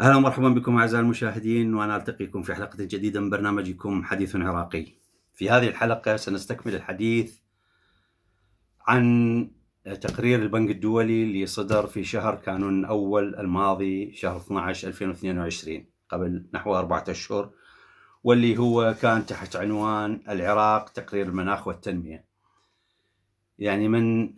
اهلا ومرحبا بكم اعزائي المشاهدين وانا التقيكم في حلقه جديده من برنامجكم حديث عراقي. في هذه الحلقه سنستكمل الحديث عن تقرير البنك الدولي اللي صدر في شهر كانون الاول الماضي شهر 12 2022 قبل نحو اربعه اشهر واللي هو كان تحت عنوان العراق تقرير المناخ والتنميه. يعني من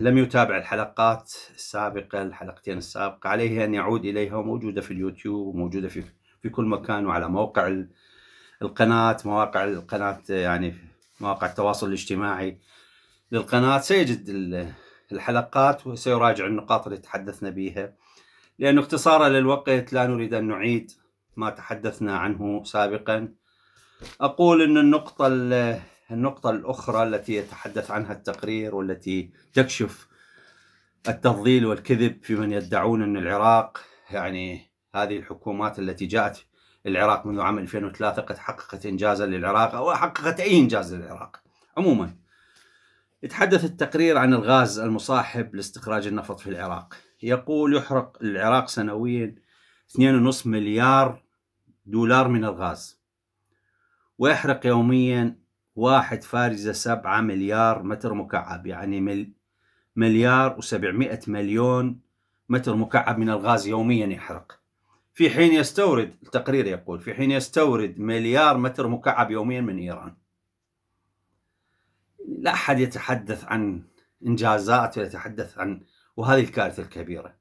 لم يتابع الحلقات السابقة الحلقتين السابقة عليه أن يعود إليها موجودة في اليوتيوب وموجودة في في كل مكان وعلى موقع القناة مواقع القناة يعني مواقع التواصل الاجتماعي للقناة سيجد الحلقات وسيراجع النقاط اللي تحدثنا بها لأنه اختصارا للوقت لا نريد أن نعيد ما تحدثنا عنه سابقا أقول أن النقطة النقطة الأخرى التي يتحدث عنها التقرير والتي تكشف التضليل والكذب في من يدعون أن العراق يعني هذه الحكومات التي جاءت العراق منذ عام 2003 قد حققت إنجازا للعراق أو حققت أي إنجاز للعراق عموما يتحدث التقرير عن الغاز المصاحب لاستخراج النفط في العراق يقول يحرق العراق سنويا 2.5 مليار دولار من الغاز ويحرق يوميا واحد فارزة سبعة مليار متر مكعب يعني مليار وسبعمائة مليون متر مكعب من الغاز يوميا يحرق في حين يستورد التقرير يقول في حين يستورد مليار متر مكعب يوميا من إيران لا أحد يتحدث عن إنجازات ولا يتحدث عن وهذه الكارثة الكبيرة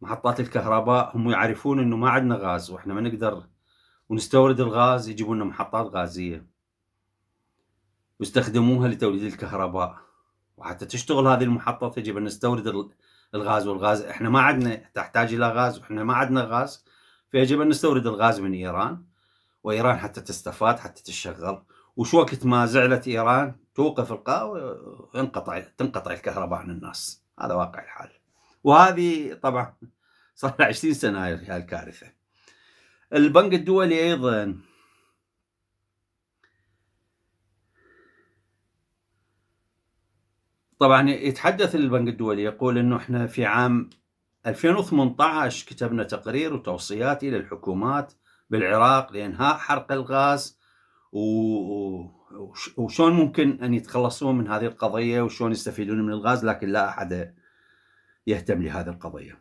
محطات الكهرباء هم يعرفون أنه ما عندنا غاز وإحنا ما نقدر ونستورد الغاز يجيبون لنا محطات غازية واستخدموها لتوليد الكهرباء وحتى تشتغل هذه المحطة تجب أن نستورد الغاز والغاز إحنا ما عندنا تحتاج إلى غاز وإحنا ما عندنا غاز فيجب أن نستورد الغاز من إيران وإيران حتى تستفاد حتى تشغل وشو وقت ما زعلت إيران توقف القاء وينقطع تنقطع الكهرباء عن الناس هذا واقع الحال وهذه طبعا صار 20 سنة هاي الكارثة البنك الدولي أيضا طبعا يتحدث البنك الدولي يقول انه احنا في عام 2018 كتبنا تقرير وتوصيات الى الحكومات بالعراق لانهاء حرق الغاز وشون ممكن ان يتخلصون من هذه القضيه وشون يستفيدون من الغاز لكن لا احد يهتم لهذه القضيه.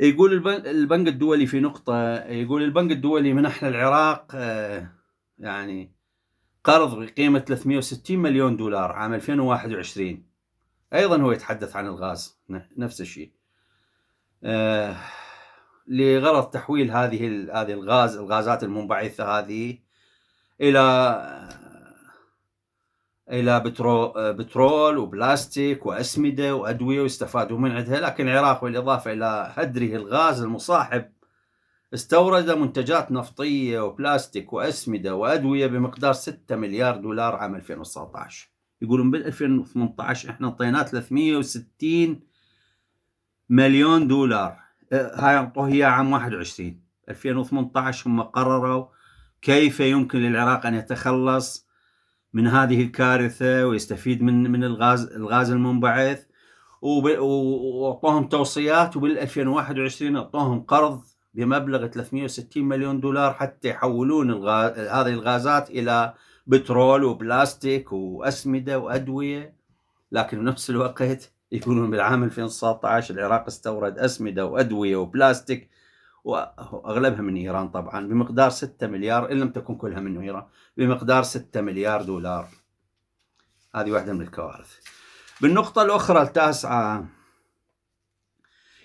يقول البنك الدولي في نقطه يقول البنك الدولي منحنا العراق آه، يعني قرض بقيمة 360 مليون دولار عام 2021 أيضا هو يتحدث عن الغاز نفس الشيء آه، لغرض تحويل هذه هذه الغاز الغازات المنبعثة هذه إلى آه، إلى آه، بترول وبلاستيك وأسمدة وأدوية ويستفادوا من عندها لكن العراق بالإضافة إلى هدره الغاز المصاحب استورد منتجات نفطية وبلاستيك وأسمدة وأدوية بمقدار 6 مليار دولار عام 2019 يقولون بال 2018 احنا انطيناه 360 مليون دولار أه، هاي انطوه هي عام 21 2018 هم قرروا كيف يمكن للعراق ان يتخلص من هذه الكارثه ويستفيد من من الغاز الغاز المنبعث واعطوهم توصيات وبال 2021 اعطوهم قرض بمبلغ 360 مليون دولار حتى يحولون الغاز... هذه الغازات الى بترول وبلاستيك واسمده وادويه لكن بنفس الوقت يقولون بالعام 2019 العراق استورد اسمده وادويه وبلاستيك واغلبها من ايران طبعا بمقدار 6 مليار ان لم تكن كلها من ايران بمقدار 6 مليار دولار هذه واحده من الكوارث بالنقطه الاخرى التاسعه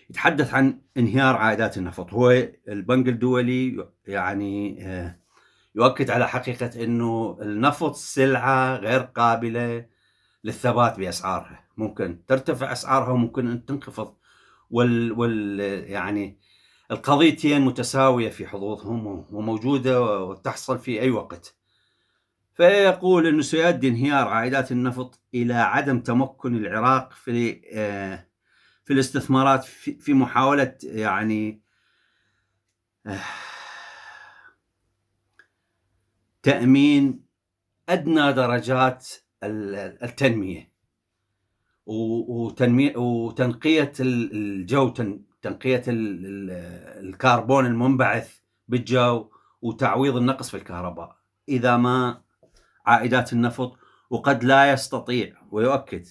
يتحدث عن انهيار عائدات النفط هو البنك الدولي يعني آه، يؤكد على حقيقة أنه النفط سلعة غير قابلة للثبات بأسعارها ممكن ترتفع أسعارها وممكن أن تنخفض وال, وال يعني القضيتين متساوية في حظوظهم وموجودة وتحصل في أي وقت فيقول أنه سيؤدي انهيار عائدات النفط إلى عدم تمكن العراق في آه، في الاستثمارات في محاوله يعني تامين ادنى درجات التنميه وتنميه وتنقيه الجو تنقيه الكربون المنبعث بالجو وتعويض النقص في الكهرباء اذا ما عائدات النفط وقد لا يستطيع ويؤكد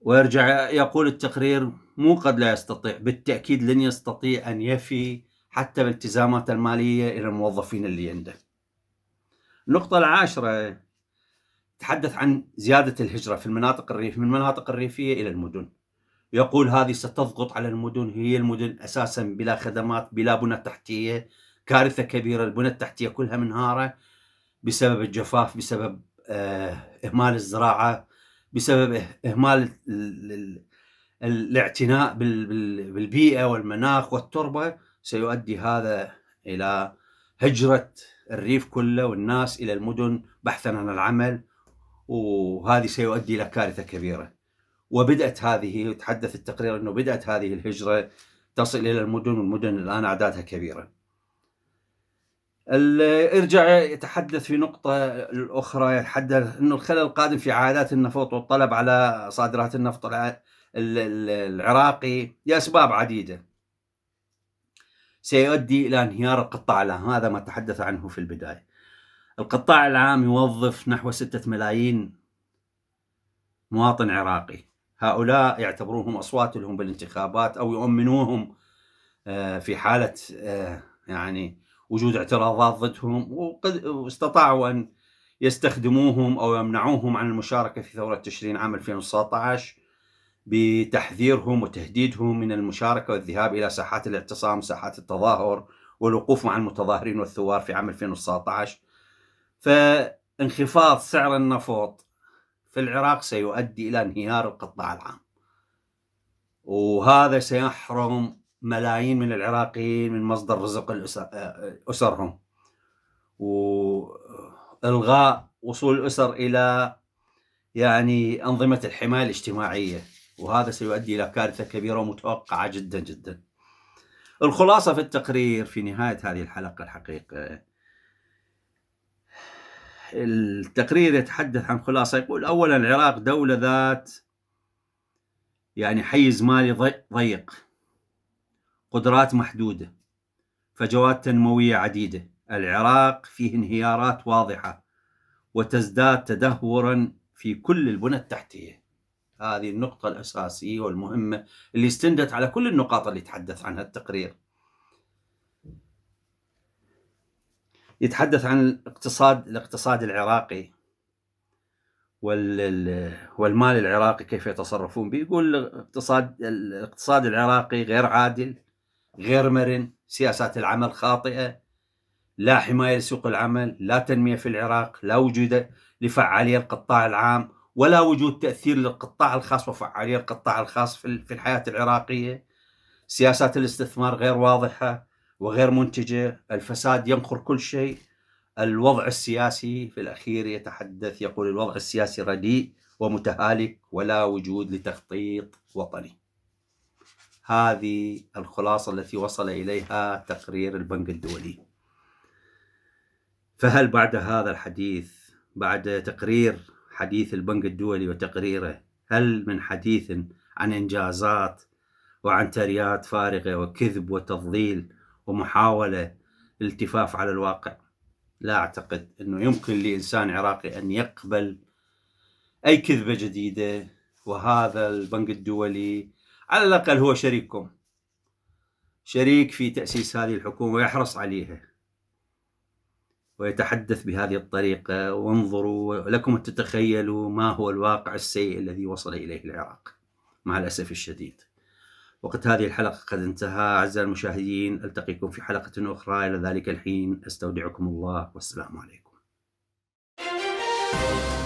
ويرجع يقول التقرير مو قد لا يستطيع بالتأكيد لن يستطيع أن يفي حتى بالتزامات المالية إلى الموظفين اللي عنده النقطة العاشرة تحدث عن زيادة الهجرة في المناطق الريف من المناطق الريفية إلى المدن يقول هذه ستضغط على المدن هي المدن أساسا بلا خدمات بلا بنى تحتية كارثة كبيرة البنى التحتية كلها منهارة بسبب الجفاف بسبب آه، إهمال الزراعة بسبب إه-, اهمال الاعتناء بالبيئه والمناخ والتربه سيؤدي هذا الى هجره الريف كله والناس الى المدن بحثا عن العمل وهذه سيؤدي الى كارثه كبيره. وبدات هذه تحدث التقرير انه بدات هذه الهجره تصل الى المدن والمدن الان اعدادها كبيره. ارجع يتحدث في نقطة أخرى يتحدث أنه الخلل القادم في عادات النفط والطلب على صادرات النفط العراقي لأسباب عديدة سيؤدي إلى انهيار القطاع العام هذا ما تحدث عنه في البداية القطاع العام يوظف نحو ستة ملايين مواطن عراقي هؤلاء يعتبروهم أصوات لهم بالانتخابات أو يؤمنوهم آه، في حالة آه، يعني وجود اعتراضات ضدهم وقد واستطاعوا ان يستخدموهم او يمنعوهم عن المشاركه في ثوره تشرين عام 2019 بتحذيرهم وتهديدهم من المشاركه والذهاب الى ساحات الاعتصام، ساحات التظاهر والوقوف مع المتظاهرين والثوار في عام 2019 فانخفاض سعر النفط في العراق سيؤدي الى انهيار القطاع العام وهذا سيحرم ملايين من العراقيين من مصدر رزق أسرهم وإلغاء وصول الأسر إلى يعني أنظمة الحماية الاجتماعية وهذا سيؤدي إلى كارثة كبيرة ومتوقعة جدا جدا الخلاصة في التقرير في نهاية هذه الحلقة الحقيقة التقرير يتحدث عن خلاصة يقول أولا العراق دولة ذات يعني حيز مالي ضيق قدرات محدودة فجوات تنموية عديدة العراق فيه انهيارات واضحة وتزداد تدهورا في كل البنى التحتية هذه النقطة الأساسية والمهمة اللي استندت على كل النقاط اللي تحدث عنها التقرير يتحدث عن الاقتصاد الاقتصاد العراقي والمال العراقي كيف يتصرفون به يقول الاقتصاد الاقتصاد العراقي غير عادل غير مرن سياسات العمل خاطئة لا حماية لسوق العمل لا تنمية في العراق لا وجود لفعالية القطاع العام ولا وجود تأثير للقطاع الخاص وفعالية القطاع الخاص في الحياة العراقية سياسات الاستثمار غير واضحة وغير منتجة الفساد ينقر كل شيء الوضع السياسي في الأخير يتحدث يقول الوضع السياسي رديء ومتهالك ولا وجود لتخطيط وطني هذه الخلاصة التي وصل إليها تقرير البنك الدولي فهل بعد هذا الحديث بعد تقرير حديث البنك الدولي وتقريره هل من حديث عن إنجازات وعن تريات فارغة وكذب وتضليل ومحاولة التفاف على الواقع لا أعتقد أنه يمكن لإنسان عراقي أن يقبل أي كذبة جديدة وهذا البنك الدولي على الأقل هو شريككم شريك في تأسيس هذه الحكومة ويحرص عليها ويتحدث بهذه الطريقة وانظروا لكم أن تتخيلوا ما هو الواقع السيء الذي وصل إليه العراق مع الأسف الشديد وقت هذه الحلقة قد انتهى أعزائي المشاهدين ألتقيكم في حلقة أخرى إلى ذلك الحين أستودعكم الله والسلام عليكم